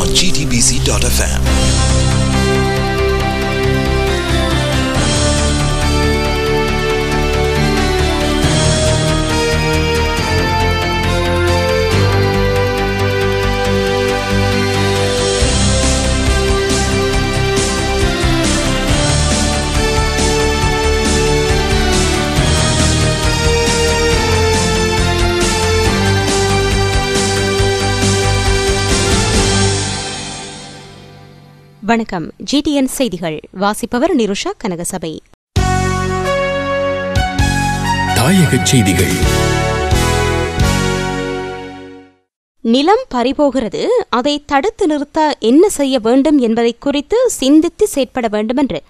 on gtbc.fm. வணக்கம் GTN செய்திகள் வாசிப்பவர் நிருஷா கனகசபை செய்திகள் நிலம் பறிபோகிறது அதை தடுத்து நிறுத்த என்ன செய்ய வேண்டும் என்பதை குறித்து சிந்தித்து செயற்பட வேண்டுமென்று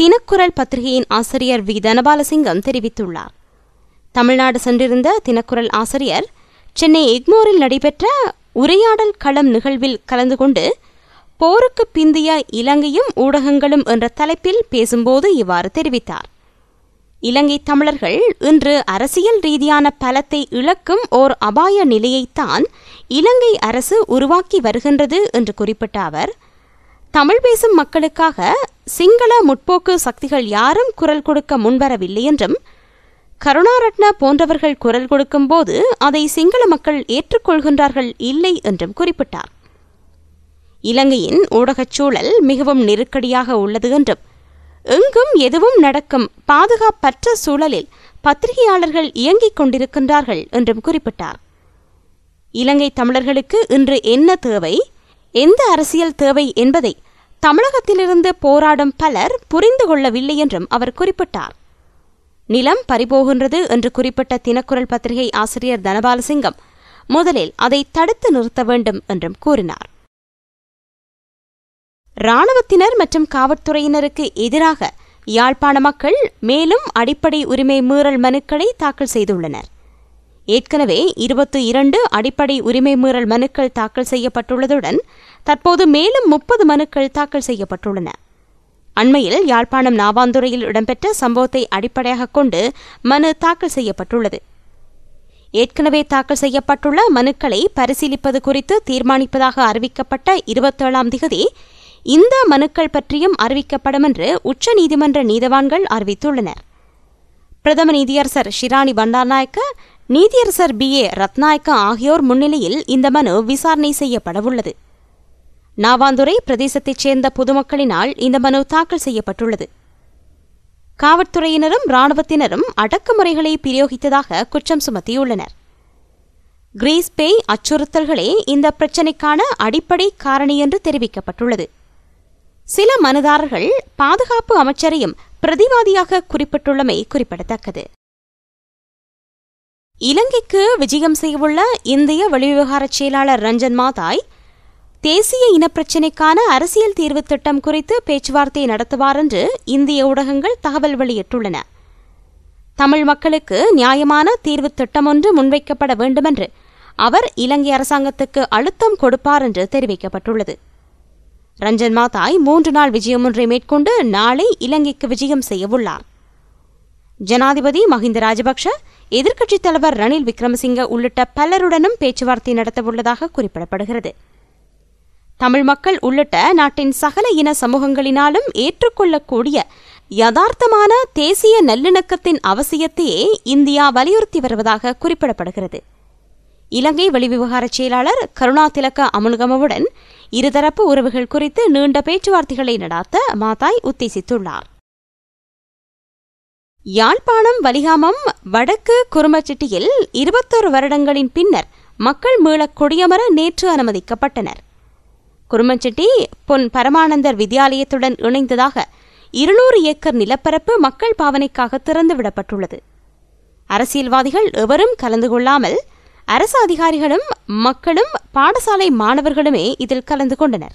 தினக்குரல் பத்திரிகையின் ஆசிரியர் வி தனபாலசிங்கம் தெரிவித்துள்ளார் தமிழ்நாடு சென்றிருந்த தினக்குரல் ஆசிரியர் சென்னை எக்மோரில் நடைபெற்ற உரையாடல் களம் நிகழ்வில் கலந்து கொண்டு போருக்கு பிந்திய இலங்கையும் ஊடகங்களும் என்ற தலைப்பில் பேசும்போது இவ்வாறு தெரிவித்தார் இலங்கை தமிழர்கள் இன்று அரசியல் ரீதியான பலத்தை இழக்கும் ஓர் அபாய நிலையைத்தான் இலங்கை அரசு உருவாக்கி வருகின்றது என்று குறிப்பிட்ட அவர் தமிழ் பேசும் மக்களுக்காக சிங்கள முற்போக்கு சக்திகள் யாரும் குரல் கொடுக்க முன்வரவில்லை என்றும் கருணாரட்ன போன்றவர்கள் குரல் கொடுக்கும்போது அதை சிங்கள மக்கள் ஏற்றுக்கொள்கின்றார்கள் இல்லை என்றும் குறிப்பிட்டார் இலங்கையின் ஊடகச் சூழல் மிகவும் நெருக்கடியாக உள்ளது என்றும் எங்கும் எதுவும் நடக்கும் பாதுகாப்பற்ற சூழலில் பத்திரிகையாளர்கள் இயங்கிக் கொண்டிருக்கின்றார்கள் என்றும் குறிப்பிட்டார் இலங்கை தமிழர்களுக்கு இன்று என்ன தேவை எந்த அரசியல் தேவை என்பதை தமிழகத்திலிருந்து போராடும் பலர் புரிந்து கொள்ளவில்லை என்றும் அவர் குறிப்பிட்டார் நிலம் பறிபோகின்றது என்று குறிப்பிட்ட தினக்குரல் பத்திரிகை ஆசிரியர் தனபாலசிங்கம் முதலில் அதை தடுத்து நிறுத்த வேண்டும் என்றும் கூறினார் இராணுவத்தினர் மற்றும் காவல்துறையினருக்கு எதிராக யாழ்ப்பாண மக்கள் மேலும் அடிப்படை உரிமை மீறல் மனுக்களை தாக்கல் செய்துள்ளனர் ஏற்கனவே இருபத்தி இரண்டு அடிப்படை உரிமை மீறல் மனுக்கள் தாக்கல் செய்யப்பட்டுள்ளதுடன் தற்போது மேலும் முப்பது மனுக்கள் தாக்கல் செய்யப்பட்டுள்ளன அண்மையில் யாழ்ப்பாணம் நாவாந்துறையில் இடம்பெற்ற சம்பவத்தை அடிப்படையாக கொண்டு மனு தாக்கல் செய்யப்பட்டுள்ளது ஏற்கனவே தாக்கல் செய்யப்பட்டுள்ள மனுக்களை பரிசீலிப்பது குறித்து தீர்மானிப்பதாக அறிவிக்கப்பட்ட இருபத்தேழாம் திகதி இந்த மனுக்கள் பற்றியும் அறிவிக்கப்படும் என்று உச்சநீதிமன்ற நீதவான்கள் அறிவித்துள்ளனர் பிரதம நீதியரசர் ஷிராணி பண்டாநாயக்க நீதியரசர் பி ஏ ரத்நாயக்க ஆகியோர் முன்னிலையில் இந்த மனு விசாரணை செய்யப்படவுள்ளது நாவாந்துறை பிரதேசத்தைச் சேர்ந்த பொதுமக்களினால் இந்த மனு தாக்கல் செய்யப்பட்டுள்ளது காவல்துறையினரும் ராணுவத்தினரும் அடக்குமுறைகளை பிரயோகித்ததாக குற்றம் சுமத்தியுள்ளனர் கிரீஸ் பேய் அச்சுறுத்தல்களே இந்த பிரச்சினைக்கான அடிப்படை காரணி என்று தெரிவிக்கப்பட்டுள்ளது சில மனுதாரர்கள் பாதுகாப்பு அமைச்சரையும் பிரதிவாதியாக குறிப்பிட்டுள்ளமை குறிப்பிடத்தக்கது இலங்கைக்கு விஜயம் செய்யவுள்ள இந்திய வெளிவிவகார செயலாளர் ரஞ்சன் மாதாய் தேசிய இனப்பிரச்சினைக்கான அரசியல் தீர்வு திட்டம் குறித்து பேச்சுவார்த்தை நடத்துவார் என்று இந்திய ஊடகங்கள் தகவல் வெளியிட்டுள்ளன தமிழ் மக்களுக்கு நியாயமான தீர்வு திட்டம் ஒன்று முன்வைக்கப்பட வேண்டுமென்று அவர் இலங்கை அரசாங்கத்துக்கு அழுத்தம் கொடுப்பார் என்று தெரிவிக்கப்பட்டுள்ளது ரஞ்சன் மாதாய் மூன்று நாள் விஜயம் ஒன்றை மேற்கொண்டு நாளை இலங்கைக்கு விஜயம் செய்யவுள்ளார் ஜனாதிபதி மஹிந்த ராஜபக்ஷ எதிர்க்கட்சித் தலைவர் ரணில் விக்ரமசிங்க உள்ளிட்ட பலருடனும் பேச்சுவார்த்தை நடத்தவுள்ளதாக குறிப்பிடப்படுகிறது தமிழ் மக்கள் உள்ளிட்ட நாட்டின் சகல இன சமூகங்களினாலும் ஏற்றுக்கொள்ளக்கூடிய யதார்த்தமான தேசிய நல்லிணக்கத்தின் அவசியத்தையே இந்தியா வலியுறுத்தி வருவதாக குறிப்பிடப்படுகிறது இலங்கை வெளிவிவகார செயலாளர் கருணா திலக அமுல்கமவுடன் இருதரப்பு உறவுகள் குறித்து நீண்ட பேச்சுவார்த்தைகளை நடாத்த மாதாய் உத்தேசித்துள்ளார் யாழ்ப்பாணம் வலிகாமம் வடக்கு குருமச்சிட்டியில் இருபத்தொரு வருடங்களின் பின்னர் மக்கள் மீள கொடியமர நேற்று அனுமதிக்கப்பட்டனர் குருமச்சிட்டி பொன் பரமானந்தர் வித்யாலயத்துடன் இணைந்ததாக இருநூறு ஏக்கர் நிலப்பரப்பு மக்கள் பாவனைக்காக திறந்து விடப்பட்டுள்ளது அரசியல்வாதிகள் எவரும் கலந்து கொள்ளாமல் அரசு அதிகாரிகளும் மக்களும் பாடசாலை மாணவர்களுமே இதில் கலந்து கொண்டனர்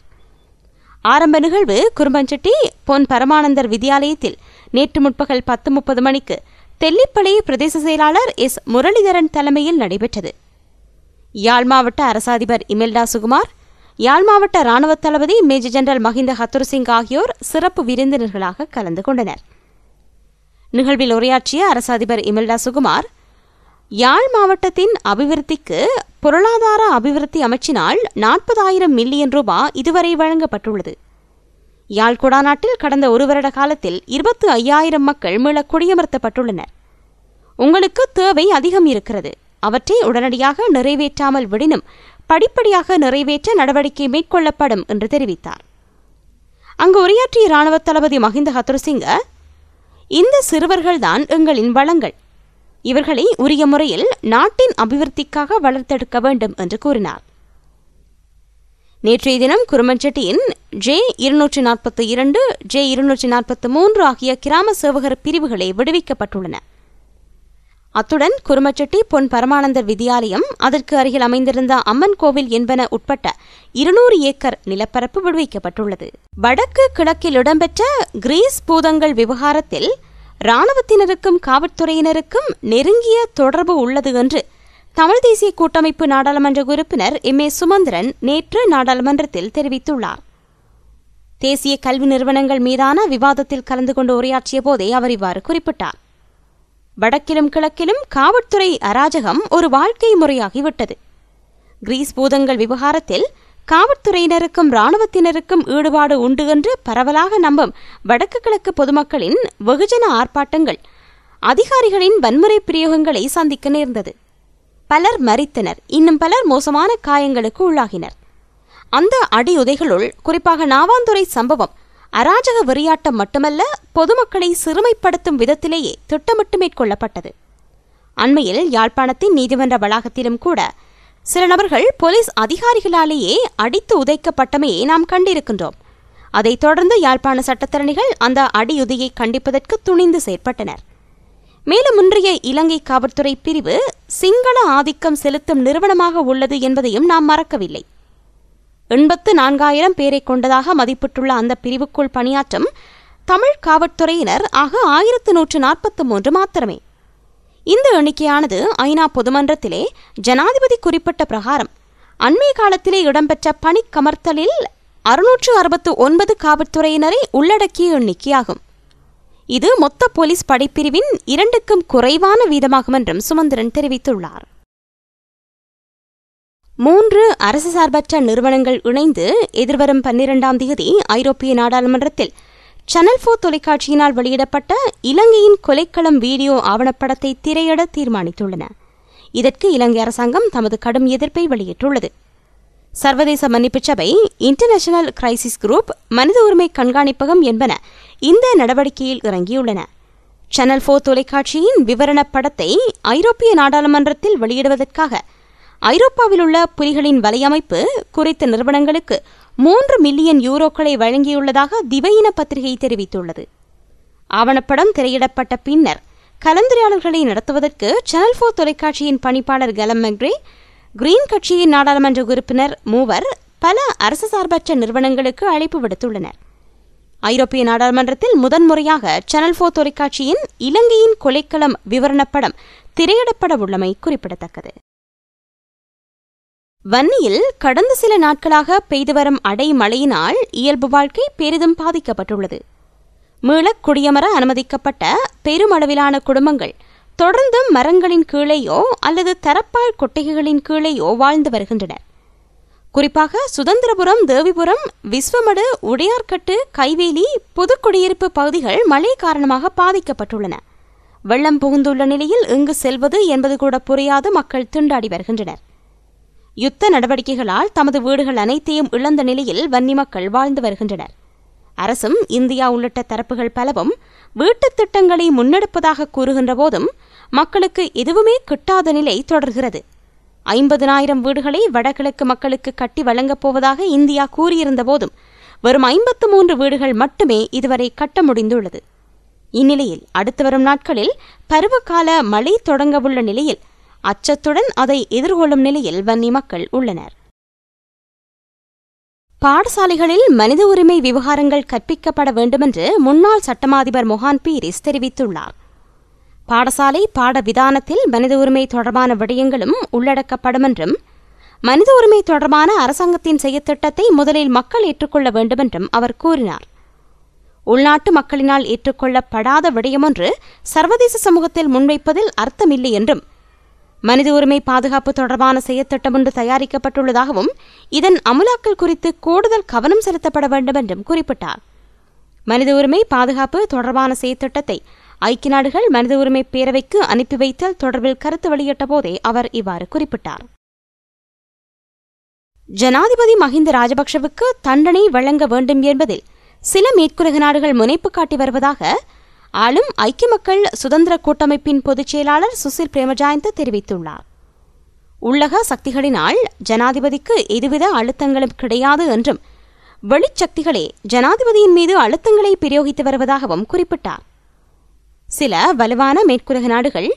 ஆரம்ப நிகழ்வு குறும்பஞ்சட்டி பொன் பரமானந்தர் வித்யாலயத்தில் நேற்று முற்பகல் பத்து முப்பது மணிக்கு தெல்லிப்பளை பிரதேச செயலாளர் எஸ் முரளிதரன் தலைமையில் நடைபெற்றது யாழ் மாவட்ட அரசாதிபர் இமெல்டா சுகுமார் யாழ் மாவட்ட ராணுவ தளபதி மேஜர் ஜெனரல் மஹிந்த ஹத்துர்சிங் ஆகியோர் சிறப்பு விருந்தினர்களாக கலந்து கொண்டனர் நிகழ்வில் உரையாற்றிய அரசாதிபர் இமெல்டா சுகுமார் யாழ் மாவட்டத்தின் அபிவிருத்திக்கு பொருளாதார அபிவிருத்தி அமைச்சினால் நாற்பதாயிரம் மில்லியன் ரூபாய் இதுவரை வழங்கப்பட்டுள்ளது யாழ் குடாநாட்டில் கடந்த ஒரு வருட காலத்தில் இருபத்து ஐயாயிரம் மக்கள் மீள குடியமர்த்தப்பட்டுள்ளனர் உங்களுக்கு தேவை அதிகம் இருக்கிறது அவற்றை உடனடியாக நிறைவேற்றாமல் விடினும் படிப்படியாக நிறைவேற்ற நடவடிக்கை மேற்கொள்ளப்படும் என்று தெரிவித்தார் அங்கு உரையாற்றிய ராணுவ தளபதி மஹிந்த ஹத்துரசிங்க இந்த சிறுவர்கள்தான் எங்களின் வளங்கள் இவர்களை உரிய முறையில் நாட்டின் அபிவிருத்திக்காக வளர்த்தெடுக்க வேண்டும் என்று கூறினார் நேற்றைய தினம் குருமஞ்செட்டியின் ஜே இருநூற்றி நாற்பத்தி இரண்டு ஜே இருநூற்றி நாற்பத்தி மூன்று ஆகிய கிராம சேவகர் பிரிவுகளை விடுவிக்கப்பட்டுள்ளன அத்துடன் குருமச்செட்டி பொன் பரமானந்தர் வித்யாலயம் அதற்கு அருகில் அமைந்திருந்த அம்மன் கோவில் என்பன உட்பட்ட இருநூறு ஏக்கர் நிலப்பரப்பு விடுவிக்கப்பட்டுள்ளது வடக்கு கிழக்கில் இடம்பெற்ற கிரீஸ் பூதங்கள் விவகாரத்தில் இராணுவத்தினருக்கும் காவல்துறையினருக்கும் நெருங்கிய தொடர்பு உள்ளது என்று தமிழ் தேசிய கூட்டமைப்பு நாடாளுமன்ற உறுப்பினர் எம் ஏ சுமந்திரன் நேற்று நாடாளுமன்றத்தில் தெரிவித்துள்ளார் தேசிய கல்வி நிறுவனங்கள் மீதான விவாதத்தில் கலந்து கொண்டு உரையாற்றிய போதே அவர் இவ்வாறு குறிப்பிட்டார் வடக்கிலும் கிழக்கிலும் காவல்துறை அராஜகம் ஒரு வாழ்க்கை முறையாகிவிட்டது கிரீஸ் பூதங்கள் விவகாரத்தில் காவல்துறையினருக்கும் இராணுவத்தினருக்கும் ஈடுபாடு உண்டு என்று பரவலாக நம்பும் வடக்கு கிழக்கு பொதுமக்களின் வெகுஜன ஆர்ப்பாட்டங்கள் அதிகாரிகளின் வன்முறை பிரயோகங்களை சந்திக்க நேர்ந்தது பலர் மறித்தனர் இன்னும் பலர் மோசமான காயங்களுக்கு உள்ளாகினர் அந்த அடியுதைகளுள் குறிப்பாக நாவாந்துறை சம்பவம் அராஜக வெறியாட்டம் மட்டுமல்ல பொதுமக்களை சிறுமைப்படுத்தும் விதத்திலேயே திட்டமிட்டு மேற்கொள்ளப்பட்டது அண்மையில் யாழ்ப்பாணத்தின் நீதிமன்ற வளாகத்திலும் கூட சில நபர்கள் போலீஸ் அதிகாரிகளாலேயே அடித்து உதைக்கப்பட்டமே நாம் கண்டிருக்கின்றோம் அதைத் தொடர்ந்து யாழ்ப்பாண சட்டத்தரணிகள் அந்த அடியுதையை கண்டிப்பதற்கு துணிந்து செயற்பட்டனர் மேலும் இன்றைய இலங்கை காவல்துறை பிரிவு சிங்கள ஆதிக்கம் செலுத்தும் நிறுவனமாக உள்ளது என்பதையும் நாம் மறக்கவில்லை எண்பத்து நான்காயிரம் பேரை கொண்டதாக மதிப்பிட்டுள்ள அந்த பிரிவுக்குள் பணியாற்றும் தமிழ் காவல்துறையினர் ஆக ஆயிரத்து நூற்று நாற்பத்து மூன்று மாத்திரமே இந்த எண்ணிக்கையானது ஐநா பொதுமன்றத்திலே ஜனாதிபதி குறிப்பிட்ட பிரகாரம் அண்மை காலத்திலே இடம்பெற்ற பணிக்கமர்த்தலில் அறுநூற்று அறுபத்து ஒன்பது காவல்துறையினரை உள்ளடக்கிய எண்ணிக்கையாகும் இது மொத்த போலீஸ் படைப்பிரிவின் இரண்டுக்கும் குறைவான வீதமாகும் என்றும் சுமந்திரன் தெரிவித்துள்ளார் மூன்று அரசு சார்பற்ற நிறுவனங்கள் இணைந்து எதிர்வரும் பன்னிரெண்டாம் தேதி ஐரோப்பிய நாடாளுமன்றத்தில் சனல் ஃபோர் தொலைக்காட்சியினால் வெளியிடப்பட்ட இலங்கையின் கொலைக்களம் வீடியோ ஆவணப்படத்தை திரையிட தீர்மானித்துள்ளன இதற்கு இலங்கை அரசாங்கம் தமது கடும் எதிர்ப்பை வெளியிட்டுள்ளது சர்வதேச மன்னிப்பு சபை இன்டர்நேஷனல் கிரைசிஸ் குரூப் மனித உரிமை கண்காணிப்பகம் என்பன இந்த நடவடிக்கையில் இறங்கியுள்ளன சேனல் ஃபோர் தொலைக்காட்சியின் விவரண படத்தை ஐரோப்பிய நாடாளுமன்றத்தில் வெளியிடுவதற்காக ஐரோப்பாவில் உள்ள புலிகளின் வலையமைப்பு குறித்த நிறுவனங்களுக்கு மூன்று மில்லியன் யூரோக்களை வழங்கியுள்ளதாக திவையின பத்திரிகை தெரிவித்துள்ளது ஆவணப்படம் திரையிடப்பட்ட பின்னர் கலந்துரையாடல்களை நடத்துவதற்கு சேனல் ஃபோர் தொலைக்காட்சியின் பணிப்பாளர் கலம் மெக்ரே கிரீன் கட்சியின் நாடாளுமன்ற உறுப்பினர் மூவர் பல அரசு சார்பற்ற நிறுவனங்களுக்கு அழைப்பு விடுத்துள்ளனர் ஐரோப்பிய நாடாளுமன்றத்தில் முதன்முறையாக சேனல் ஃபோர் தொலைக்காட்சியின் இலங்கையின் கொலைக்களம் விவரணப்படம் திரையிடப்பட உள்ளமை குறிப்பிடத்தக்கது வன்னியில் கடந்த சில நாட்களாக பெய்து வரும் அடை மழையினால் இயல்பு வாழ்க்கை பெரிதும் பாதிக்கப்பட்டுள்ளது மீள குடியமர அனுமதிக்கப்பட்ட பெருமளவிலான குடும்பங்கள் தொடர்ந்து மரங்களின் கீழேயோ அல்லது தரப்பாள் கொட்டைகளின் கீழேயோ வாழ்ந்து வருகின்றனர் குறிப்பாக சுதந்திரபுரம் தேவிபுரம் விஸ்வமடு உடையார்கட்டு கைவேலி புதுக்குடியிருப்பு பகுதிகள் மழை காரணமாக பாதிக்கப்பட்டுள்ளன வெள்ளம் புகுந்துள்ள நிலையில் எங்கு செல்வது என்பது கூட புரியாது மக்கள் திண்டாடி வருகின்றனர் யுத்த நடவடிக்கைகளால் தமது வீடுகள் அனைத்தையும் இழந்த நிலையில் வன்னி மக்கள் வாழ்ந்து வருகின்றனர் அரசும் இந்தியா உள்ளிட்ட தரப்புகள் பலவும் வீட்டுத் திட்டங்களை முன்னெடுப்பதாக கூறுகின்ற போதும் மக்களுக்கு எதுவுமே கிட்டாத நிலை தொடர்கிறது ஐம்பதனாயிரம் வீடுகளை வடகிழக்கு மக்களுக்கு கட்டி வழங்கப் போவதாக இந்தியா கூறியிருந்த போதும் வரும் ஐம்பத்து மூன்று வீடுகள் மட்டுமே இதுவரை கட்ட முடிந்துள்ளது இந்நிலையில் அடுத்து வரும் நாட்களில் பருவகால மழை தொடங்கவுள்ள நிலையில் அச்சத்துடன் அதை எதிர்கொள்ளும் நிலையில் வன்னி மக்கள் உள்ளனர் பாடசாலைகளில் மனித உரிமை விவகாரங்கள் கற்பிக்கப்பட வேண்டுமென்று முன்னாள் சட்டமாதிபர் மொஹான் பீரிஸ் தெரிவித்துள்ளார் பாடசாலை பாட விதானத்தில் மனித உரிமை தொடர்பான விடயங்களும் உள்ளடக்கப்படும் என்றும் மனித உரிமை தொடர்பான அரசாங்கத்தின் செயற்திட்டத்தை முதலில் மக்கள் ஏற்றுக்கொள்ள வேண்டுமென்றும் அவர் கூறினார் உள்நாட்டு மக்களினால் ஏற்றுக்கொள்ளப்படாத விடயமொன்று சர்வதேச சமூகத்தில் முன்வைப்பதில் அர்த்தமில்லை என்றும் மனித உரிமை பாதுகாப்பு தொடர்பான செயற்திட்டம் ஒன்று தயாரிக்கப்பட்டுள்ளதாகவும் இதன் அமலாக்கல் குறித்து கூடுதல் கவனம் செலுத்தப்பட வேண்டும் என்றும் குறிப்பிட்டார் மனித உரிமை பாதுகாப்பு தொடர்பான செயற்திட்டத்தை ஐக்கிய நாடுகள் மனித உரிமை பேரவைக்கு அனுப்பி வைத்தல் தொடர்பில் கருத்து வெளியிட்ட போதே அவர் இவ்வாறு குறிப்பிட்டார் ஜனாதிபதி மஹிந்த ராஜபக்ஷவுக்கு தண்டனை வழங்க வேண்டும் என்பதில் சில மேற்குலக நாடுகள் முனைப்பு காட்டி வருவதாக ஆளும் ஐக்கிய மக்கள் சுதந்திர கூட்டமைப்பின் பொதுச் செயலாளர் சுசில் பிரேமஜாயந்த் தெரிவித்துள்ளார் உள்ளக சக்திகளினால் ஜனாதிபதிக்கு எதுவித அழுத்தங்களும் கிடையாது என்றும் வெளிச்சக்திகளே ஜனாதிபதியின் மீது அழுத்தங்களை பிரயோகித்து வருவதாகவும் குறிப்பிட்டார் சில வலுவான மேற்குலக நாடுகள்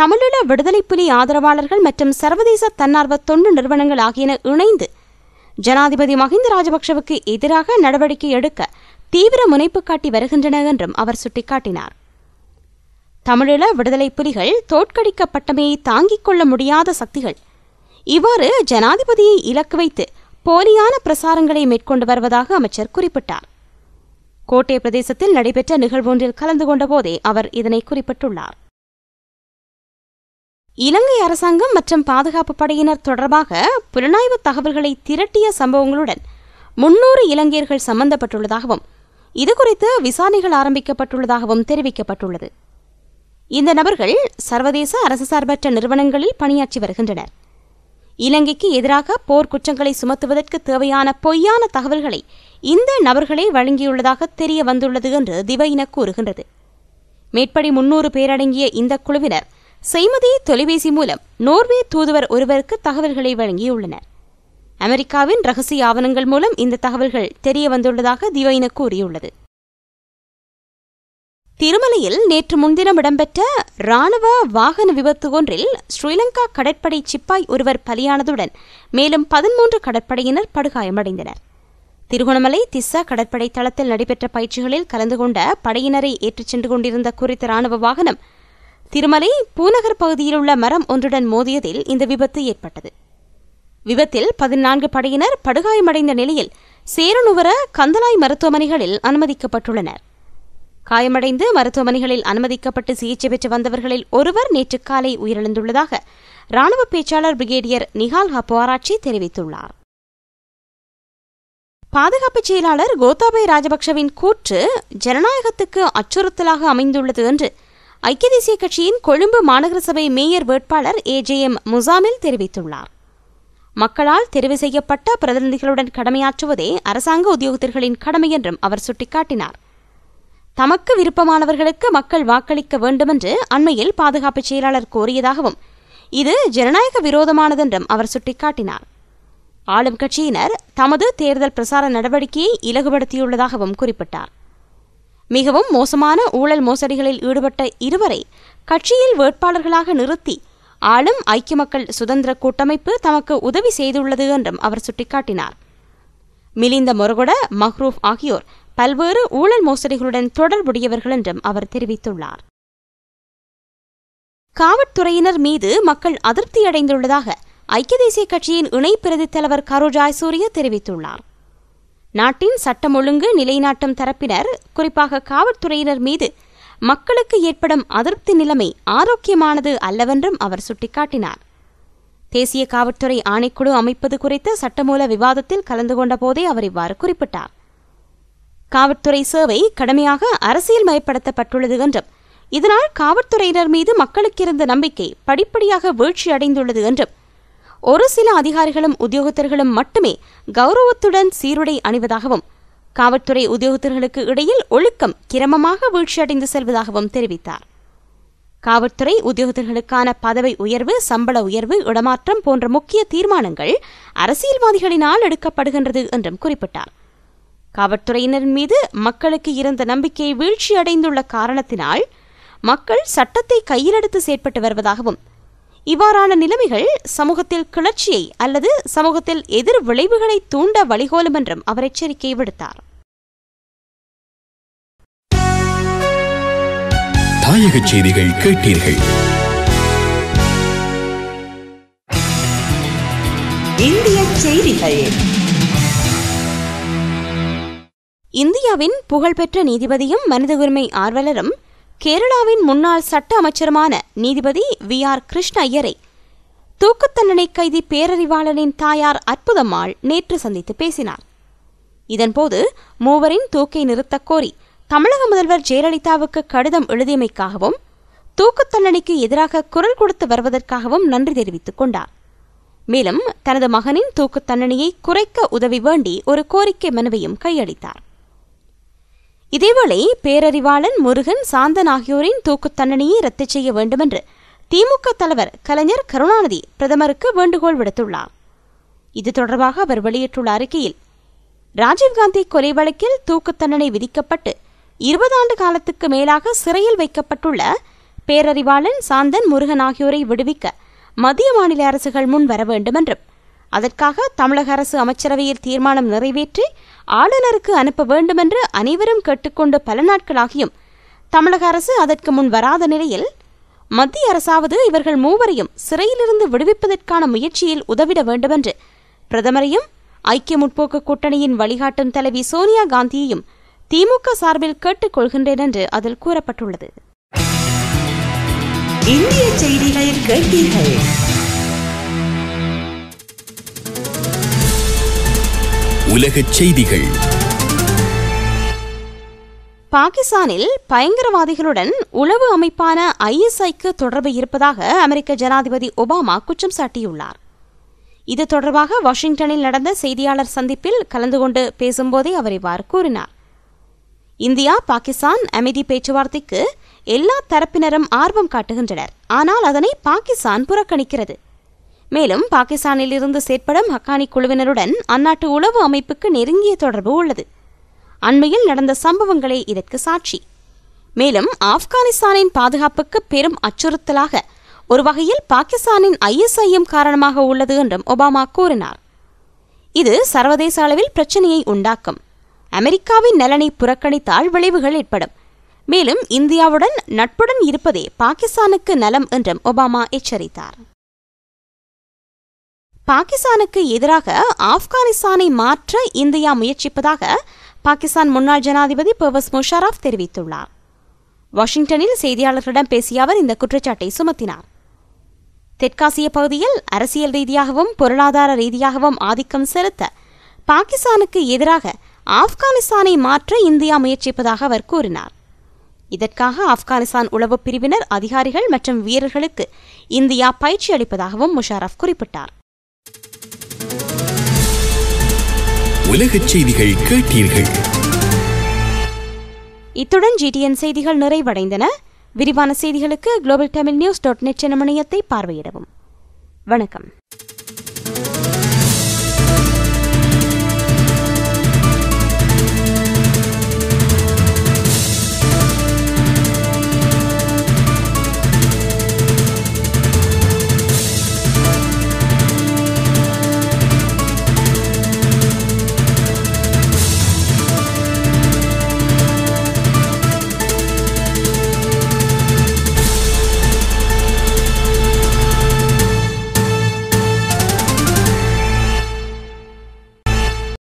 தமிழீழ விடுதலை புலி ஆதரவாளர்கள் மற்றும் சர்வதேச தன்னார்வ தொண்டு நிறுவனங்கள் ஆகியன இணைந்து ஜனாதிபதி மஹிந்த ராஜபக்சவுக்கு எதிராக நடவடிக்கை எடுக்க தீவிர முனைப்பு காட்டி வருகின்றன என்றும் அவர் சுட்டிக்காட்டினார் தமிழீழ விடுதலை புலிகள் தோற்கடிக்கப்பட்டமையை தாங்கிக் கொள்ள முடியாத சக்திகள் இவ்வாறு ஜனாதிபதியை இலக்கு வைத்து போலியான பிரசாரங்களை மேற்கொண்டு வருவதாக அமைச்சர் குறிப்பிட்டார் கோட்டை பிரதேசத்தில் நடைபெற்ற நிகழ்வொன்றில் கலந்து கொண்டபோதே அவர் இதனை குறிப்பிட்டுள்ளார் இலங்கை அரசாங்கம் மற்றும் பாதுகாப்பு படையினர் தொடர்பாக புலனாய்வு தகவல்களை திரட்டிய சம்பவங்களுடன் முன்னூறு இலங்கையர்கள் சம்பந்தப்பட்டுள்ளதாகவும் இது குறித்து விசாரணைகள் ஆரம்பிக்கப்பட்டுள்ளதாகவும் தெரிவிக்கப்பட்டுள்ளது இந்த நபர்கள் சர்வதேச அரசு சார்பற்ற நிறுவனங்களில் பணியாற்றி வருகின்றனர் இலங்கைக்கு எதிராக போர்க்குற்றங்களை சுமத்துவதற்கு தேவையான பொய்யான தகவல்களை இந்த நபர்களே வழங்கியுள்ளதாக தெரிய வந்துள்ளது என்று திவயின கூறுகின்றது மேற்படி முன்னூறு பேரடங்கிய இந்த குழுவினர் செய்மதி தொலைபேசி மூலம் நோர்வே தூதுவர் ஒருவருக்கு தகவல்களை வழங்கியுள்ளனர் அமெரிக்காவின் ரகசிய ஆவணங்கள் மூலம் இந்த தகவல்கள் தெரிய வந்துள்ளதாக திவைன கூறியுள்ளது திருமலையில் நேற்று முன்தினம் இடம்பெற்ற ராணுவ வாகன விபத்து ஒன்றில் ஸ்ரீலங்கா கடற்படை சிப்பாய் ஒருவர் பலியானதுடன் மேலும் பதிமூன்று கடற்படையினர் படுகாயமடைந்தனர் திருகோணமலை திசா கடற்படை தளத்தில் நடைபெற்ற பயிற்சிகளில் கலந்து கொண்ட படையினரை ஏற்றுச் சென்று கொண்டிருந்த குறித்த ராணுவ வாகனம் திருமலை பூநகர் பகுதியில் உள்ள மரம் ஒன்றுடன் மோதியதில் இந்த விபத்து ஏற்பட்டது விபத்தில் பதினான்கு படையினர் படுகாயமடைந்த நிலையில் சேரனுவர கந்தலாய் மருத்துவமனைகளில் அனுமதிக்கப்பட்டுள்ளனர் காயமடைந்து மருத்துவமனைகளில் அனுமதிக்கப்பட்டு சிகிச்சை பெற்று வந்தவர்களில் ஒருவர் நேற்று காலை உயிரிழந்துள்ளதாக ராணுவ பேச்சாளர் பிரிகேடியர் நிகால் ஹப்போராட்சி தெரிவித்துள்ளார் பாதுகாப்பு செயலாளர் கோத்தாபய ராஜபக்சவின் கூற்று ஜனநாயகத்துக்கு அச்சுறுத்தலாக அமைந்துள்ளது என்று ஐக்கிய தேசிய கட்சியின் கொழும்பு மாநகர சபை மேயர் வேட்பாளர் ஏ ஜே எம் முசாமில் தெரிவித்துள்ளார் மக்களால் தெரிவு செய்யப்பட்ட பிரதிநிதிகளுடன் கடமையாற்றுவதே அரசாங்க உத்தியோகத்தர்களின் கடமை என்றும் அவர் சுட்டிக்காட்டினார் தமக்கு விருப்பமானவர்களுக்கு மக்கள் வாக்களிக்க வேண்டுமென்று அண்மையில் பாதுகாப்பு செயலாளர் கோரியதாகவும் இது ஜனநாயக விரோதமானதென்றும் அவர் சுட்டிக்காட்டினார் ஆளும் கட்சியினர் தமது தேர்தல் பிரசார நடவடிக்கையை இலகுபடுத்தியுள்ளதாகவும் குறிப்பிட்டார் மிகவும் மோசமான ஊழல் மோசடிகளில் ஈடுபட்ட இருவரை கட்சியில் வேட்பாளர்களாக நிறுத்தி ஆளும் ஐக்கிய மக்கள் சுதந்திர கூட்டமைப்பு தமக்கு உதவி செய்துள்ளது என்றும் அவர் சுட்டிக்காட்டினார் மிலிந்த மொரகொட மஹ்ரூப் ஆகியோர் பல்வேறு ஊழல் மோசடிகளுடன் தொடர்புடையவர்கள் என்றும் அவர் தெரிவித்துள்ளார் காவல்துறையினர் மீது மக்கள் அதிருப்தி அடைந்துள்ளதாக ஐக்கிய தேசிய கட்சியின் இணை பிரதி தலைவர் கரு ஜாய்சூரிய தெரிவித்துள்ளார் நாட்டின் சட்டம் ஒழுங்கு நிலைநாட்டும் தரப்பினர் குறிப்பாக காவல்துறையினர் மீது மக்களுக்கு ஏற்படும் அதிருப்தி நிலைமை ஆரோக்கியமானது அல்லவென்றும் அவர் சுட்டிக்காட்டினார் தேசிய காவல்துறை ஆணைக்குழு அமைப்பது குறித்த சட்டமூல விவாதத்தில் கலந்து கொண்ட போதே அவர் இவ்வாறு குறிப்பிட்டார் காவல்துறை சேவை கடுமையாக அரசியல் மயப்படுத்தப்பட்டுள்ளது என்றும் இதனால் காவல்துறையினர் மீது மக்களுக்கு இருந்த நம்பிக்கை படிப்படியாக வீழ்ச்சி அடைந்துள்ளது என்றும் ஒரு சில அதிகாரிகளும் உத்தியோகத்தர்களும் மட்டுமே கௌரவத்துடன் சீருடை அணிவதாகவும் காவல்துறை உத்தியோகத்தர்களுக்கு இடையில் ஒழுக்கம் கிரமமாக வீழ்ச்சியடைந்து செல்வதாகவும் தெரிவித்தார் காவல்துறை உத்தியோகத்தர்களுக்கான பதவி உயர்வு சம்பள உயர்வு இடமாற்றம் போன்ற முக்கிய தீர்மானங்கள் அரசியல்வாதிகளினால் எடுக்கப்படுகின்றது என்றும் குறிப்பிட்டார் காவல்துறையினரின் மீது மக்களுக்கு இருந்த நம்பிக்கை வீழ்ச்சியடைந்துள்ள காரணத்தினால் மக்கள் சட்டத்தை கையிலெடுத்து செயற்பட்டு வருவதாகவும் இவ்வாறான நிலைமைகள் சமூகத்தில் கிளர்ச்சியை அல்லது சமூகத்தில் எதிர் விளைவுகளை தூண்ட வழிகோலும் என்றும் அவர் எச்சரிக்கை விடுத்தார் இந்தியாவின் புகழ்பெற்ற நீதிபதியும் மனித உரிமை ஆர்வலரும் கேரளாவின் முன்னாள் சட்ட அமைச்சருமான நீதிபதி வி ஆர் கிருஷ்ண ஐயரை தூக்கு தண்டனை கைதி பேரறிவாளனின் தாயார் அற்புதம்மாள் நேற்று சந்தித்து பேசினார் இதன்போது மூவரின் தூக்கை நிறுத்தக் கோரி தமிழக முதல்வர் ஜெயலலிதாவுக்கு கடிதம் எழுதியமைக்காகவும் தூக்கு தண்டனைக்கு எதிராக குரல் கொடுத்து வருவதற்காகவும் நன்றி தெரிவித்துக் கொண்டார் மேலும் தனது மகனின் தூக்கு தண்டனையை குறைக்க உதவி வேண்டி ஒரு கோரிக்கை மனுவையும் கையளித்தார் இதேவேளை பேரறிவாளன் முருகன் சாந்தன் ஆகியோரின் தூக்கு தண்டனையை ரத்து செய்ய வேண்டுமென்று திமுக தலைவர் கலைஞர் கருணாநிதி பிரதமருக்கு வேண்டுகோள் விடுத்துள்ளார் இது தொடர்பாக அவர் வெளியிட்டுள்ள அறிக்கையில் ராஜீவ்காந்தி கொலை வழக்கில் தூக்கு தண்டனை விதிக்கப்பட்டு இருபது ஆண்டு காலத்துக்கு மேலாக சிறையில் வைக்கப்பட்டுள்ள பேரறிவாளன் சாந்தன் முருகன் ஆகியோரை விடுவிக்க மத்திய மாநில அரசுகள் முன் வர வேண்டுமென்றும் அதற்காக தமிழக அரசு அமைச்சரவையில் தீர்மானம் நிறைவேற்றி ஆளுநருக்கு அனுப்ப வேண்டுமென்று அனைவரும் கேட்டுக்கொண்டு பல நாட்களாகியும் தமிழக அரசு அதற்கு முன் வராத நிலையில் மத்திய அரசாவது இவர்கள் மூவரையும் சிறையிலிருந்து விடுவிப்பதற்கான முயற்சியில் உதவிட வேண்டுமென்று பிரதமரையும் ஐக்கிய முற்போக்கு கூட்டணியின் வழிகாட்டும் தலைவி சோனியா காந்தியையும் திமுக சார்பில் கேட்டுக் கொள்கின்றேன் என்று அதில் கூறப்பட்டுள்ளது இந்திய செய்திகள் கேட்டீர்கள் உலகச் செய்திகள் பாகிஸ்தானில் பயங்கரவாதிகளுடன் உளவு அமைப்பான ஐஎஸ்ஐக்கு தொடர்பு இருப்பதாக அமெரிக்க ஜனாதிபதி ஒபாமா குற்றம் சாட்டியுள்ளார் இது தொடர்பாக வாஷிங்டனில் நடந்த செய்தியாளர் சந்திப்பில் கலந்து கொண்டு பேசும்போதே அவர் இவ்வாறு கூறினார் இந்தியா பாகிஸ்தான் அமைதி பேச்சுவார்த்தைக்கு எல்லா தரப்பினரும் ஆர்வம் காட்டுகின்றனர் ஆனால் அதனை பாகிஸ்தான் புறக்கணிக்கிறது மேலும் பாகிஸ்தானில் இருந்து செயற்படும் ஹக்கானி குழுவினருடன் அந்நாட்டு உளவு அமைப்புக்கு நெருங்கிய தொடர்பு உள்ளது அண்மையில் நடந்த சம்பவங்களே இதற்கு சாட்சி மேலும் ஆப்கானிஸ்தானின் பாதுகாப்புக்கு பெரும் அச்சுறுத்தலாக ஒரு வகையில் பாகிஸ்தானின் ஐஎஸ்ஐஎம் காரணமாக உள்ளது என்றும் ஒபாமா கூறினார் இது சர்வதேச அளவில் பிரச்சனையை உண்டாக்கும் அமெரிக்காவின் நலனை புறக்கணித்தால் விளைவுகள் ஏற்படும் மேலும் இந்தியாவுடன் நட்புடன் இருப்பதே பாகிஸ்தானுக்கு நலம் என்றும் ஒபாமா எச்சரித்தார் பாகிஸ்தானுக்கு எதிராக ஆப்கானிஸ்தானை மாற்ற இந்தியா முயற்சிப்பதாக பாகிஸ்தான் முன்னாள் ஜனாதிபதி பர்வஸ் முஷாரஃப் தெரிவித்துள்ளார் வாஷிங்டனில் செய்தியாளர்களிடம் பேசிய அவர் இந்த குற்றச்சாட்டை சுமத்தினார் தெற்காசிய பகுதியில் அரசியல் ரீதியாகவும் பொருளாதார ரீதியாகவும் ஆதிக்கம் செலுத்த பாகிஸ்தானுக்கு எதிராக ஆப்கானிஸ்தானை மாற்ற இந்தியா முயற்சிப்பதாக அவர் கூறினார் இதற்காக ஆப்கானிஸ்தான் உளவு பிரிவினர் அதிகாரிகள் மற்றும் வீரர்களுக்கு இந்தியா பயிற்சி அளிப்பதாகவும் முஷாரஃப் குறிப்பிட்டார் உலகச் செய்திகள் கேட்டீர்கள் இத்துடன் ஜிடிஎன் செய்திகள் நிறைவடைந்தன விரிவான செய்திகளுக்கு global Tamil news dot net என பார்வையிடவும் வணக்கம்